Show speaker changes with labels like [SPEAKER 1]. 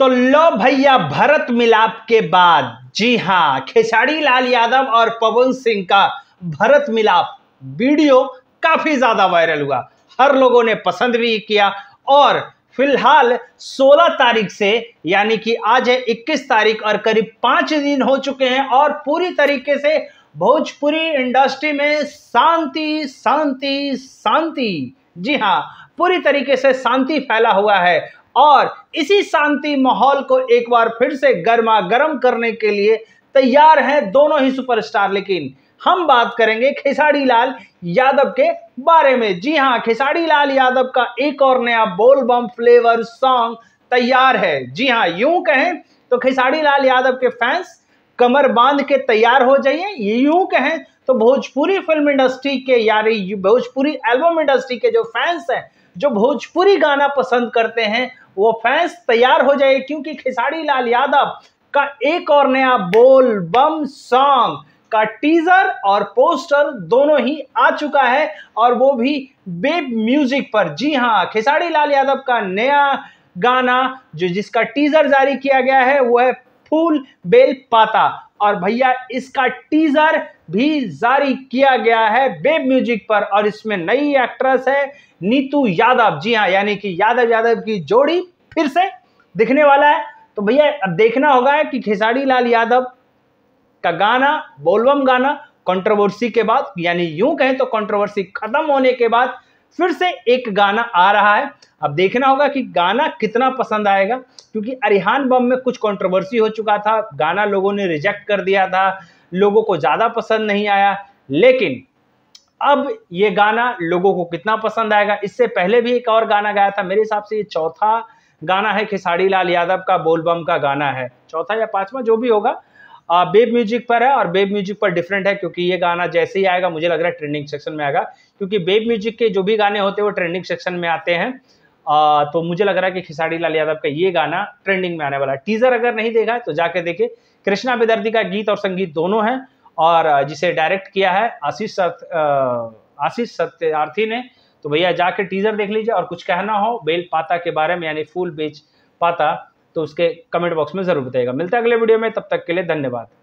[SPEAKER 1] तो लो भैया भरत मिलाप के बाद जी हाँ खेसारी लाल यादव और पवन सिंह का भरत मिलाप वीडियो काफी ज्यादा वायरल हुआ हर लोगों ने पसंद भी किया और फिलहाल 16 तारीख से यानी कि आज है 21 तारीख और करीब पांच दिन हो चुके हैं और पूरी तरीके से भोजपुरी इंडस्ट्री में शांति शांति शांति जी हाँ पूरी तरीके से शांति फैला हुआ है और इसी शांति माहौल को एक बार फिर से गर्मा गर्म करने के लिए तैयार हैं दोनों ही सुपरस्टार लेकिन हम बात करेंगे खेसारी लाल यादव के बारे में जी हाँ खेसारी लाल यादव का एक और नया बोल बम फ्लेवर सॉन्ग तैयार है जी हाँ यूं कहें तो खेसारी लाल यादव के फैंस कमर बांध के तैयार हो जाइए ये यूं कहें तो भोजपुरी फिल्म इंडस्ट्री के यानी भोजपुरी एल्बम इंडस्ट्री के जो फैंस हैं जो भोजपुरी गाना पसंद करते हैं वो फैंस तैयार हो जाए क्योंकि खिसाड़ी लाल यादव का एक और नया बोल बम सॉन्ग का टीजर और पोस्टर दोनों ही आ चुका है और वो भी बेब म्यूजिक पर जी हाँ खिसाड़ी लाल यादव का नया गाना जो जिसका टीजर जारी किया गया है वो है फूल बेल पाता और भैया इसका टीजर भी जारी किया गया है बेब म्यूजिक पर और इसमें नई एक्ट्रेस है नीतू यादव जी हाँ यानी कि यादव यादव की जोड़ी फिर से दिखने वाला है तो भैया अब देखना होगा कि खेसारी लाल यादव का गाना बोलबम गाना कंट्रोवर्सी के बाद यानी यूं कहें तो कंट्रोवर्सी खत्म होने के बाद फिर से एक गाना आ रहा है अब देखना होगा कि गाना कितना पसंद आएगा क्योंकि अरिहान बम में कुछ कंट्रोवर्सी हो चुका था गाना लोगों ने रिजेक्ट कर दिया था लोगों को ज़्यादा पसंद नहीं आया लेकिन अब ये गाना लोगों को कितना पसंद आएगा इससे पहले भी एक और गाना गाया था मेरे हिसाब से ये चौथा गाना है खेसारी लाल यादव का बोलबम का गाना है चौथा या पांचवा जो भी होगा बेब म्यूजिक पर है और बेब म्यूजिक पर डिफरेंट है क्योंकि ये गाना जैसे ही आएगा मुझे लग रहा है ट्रेंडिंग सेक्शन में आएगा क्योंकि बेब म्यूजिक के जो भी गाने होते हैं वो ट्रेंडिंग सेक्शन में आते हैं आ, तो मुझे लग रहा है कि खिसाड़ी लाल यादव का ये गाना ट्रेंडिंग में आने वाला है टीजर अगर नहीं देखा तो जाके देखे कृष्णा बिदर्दी का गीत और संगीत दोनों हैं और जिसे डायरेक्ट किया है आशीष आशीष सत्यार्थी ने तो भैया जाके टीजर देख लीजिए और कुछ कहना हो बेल पाता के बारे में यानी फूल बेच पाता तो उसके कमेंट बॉक्स में ज़रूर बताइएगा मिलता है अगले वीडियो में तब तक के लिए धन्यवाद